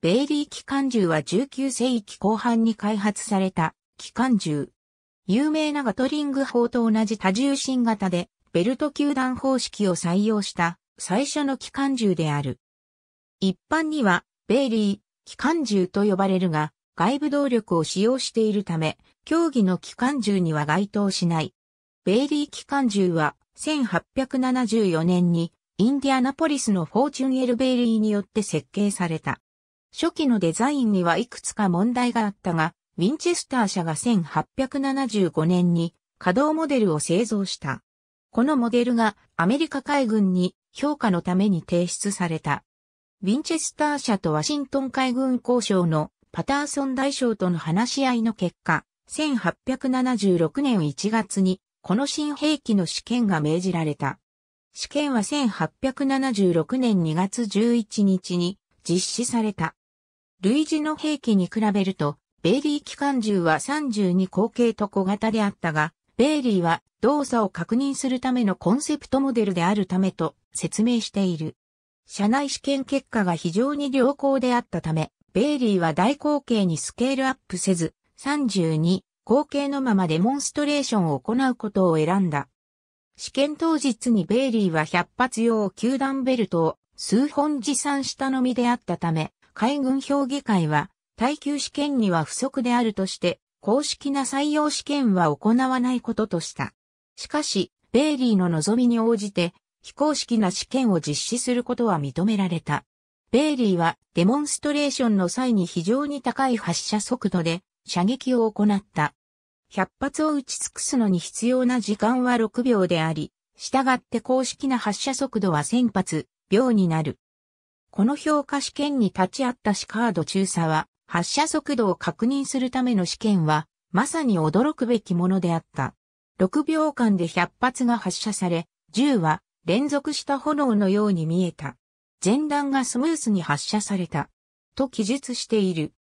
ベイリー機関銃は19世紀後半に開発された機関銃。有名なガトリング砲と同じ多重新型でベルト球弾方式を採用した最初の機関銃である。一般にはベイリー機関銃と呼ばれるが外部動力を使用しているため競技の機関銃には該当しない。ベイリー機関銃は1874年にインディアナポリスのフォーチュンエル・ベイリーによって設計された。初期のデザインにはいくつか問題があったが、ウィンチェスター社が1875年に稼働モデルを製造した。このモデルがアメリカ海軍に評価のために提出された。ウィンチェスター社とワシントン海軍交渉のパターソン大将との話し合いの結果、1876年1月にこの新兵器の試験が命じられた。試験は1876年2月11日に実施された。類似の兵器に比べると、ベイリー機関銃は32口径と小型であったが、ベイリーは動作を確認するためのコンセプトモデルであるためと説明している。社内試験結果が非常に良好であったため、ベイリーは大口径にスケールアップせず、32口径のままデモンストレーションを行うことを選んだ。試験当日にベイリーは100発用球団ベルトを数本持参したのみであったため、海軍評議会は、耐久試験には不足であるとして、公式な採用試験は行わないこととした。しかし、ベイリーの望みに応じて、非公式な試験を実施することは認められた。ベイリーはデモンストレーションの際に非常に高い発射速度で射撃を行った。100発を撃ち尽くすのに必要な時間は6秒であり、従って公式な発射速度は1000発秒になる。この評価試験に立ち会ったシカード中佐は、発射速度を確認するための試験は、まさに驚くべきものであった。6秒間で100発が発射され、銃は連続した炎のように見えた。前段がスムースに発射された。と記述している。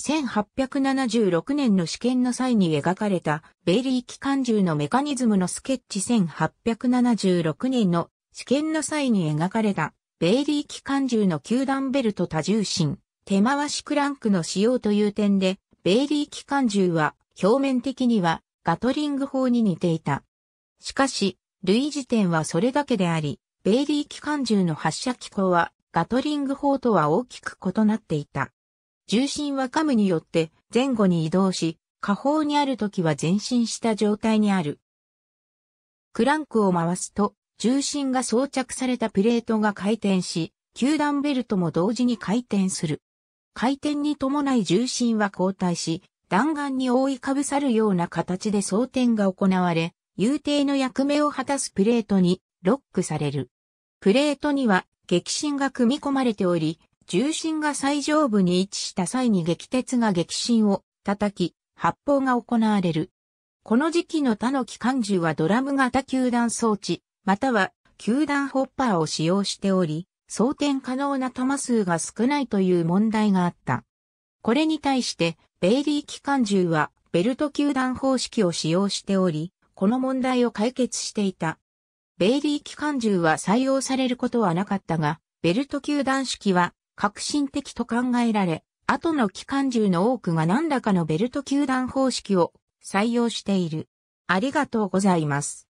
1876年の試験の際に描かれたベイリー機関銃のメカニズムのスケッチ1876年の試験の際に描かれたベイリー機関銃の球弾ベルト多重心、手回しクランクの使用という点で、ベイリー機関銃は表面的にはガトリング砲に似ていた。しかし、類似点はそれだけであり、ベイリー機関銃の発射機構はガトリング砲とは大きく異なっていた。重心はカムによって前後に移動し、下方にある時は前進した状態にある。クランクを回すと重心が装着されたプレートが回転し、球団ベルトも同時に回転する。回転に伴い重心は後退し、弾丸に覆いかぶさるような形で装填が行われ、遊艇の役目を果たすプレートにロックされる。プレートには激震が組み込まれており、重心が最上部に位置した際に激鉄が激震を叩き、発砲が行われる。この時期の他の機関銃はドラム型球団装置、または球団ホッパーを使用しており、装填可能な弾数が少ないという問題があった。これに対して、ベイリー機関銃はベルト球団方式を使用しており、この問題を解決していた。ベイリー機関銃は採用されることはなかったが、ベルト球団式は革新的と考えられ、後の機関銃の多くが何らかのベルト球団方式を採用している。ありがとうございます。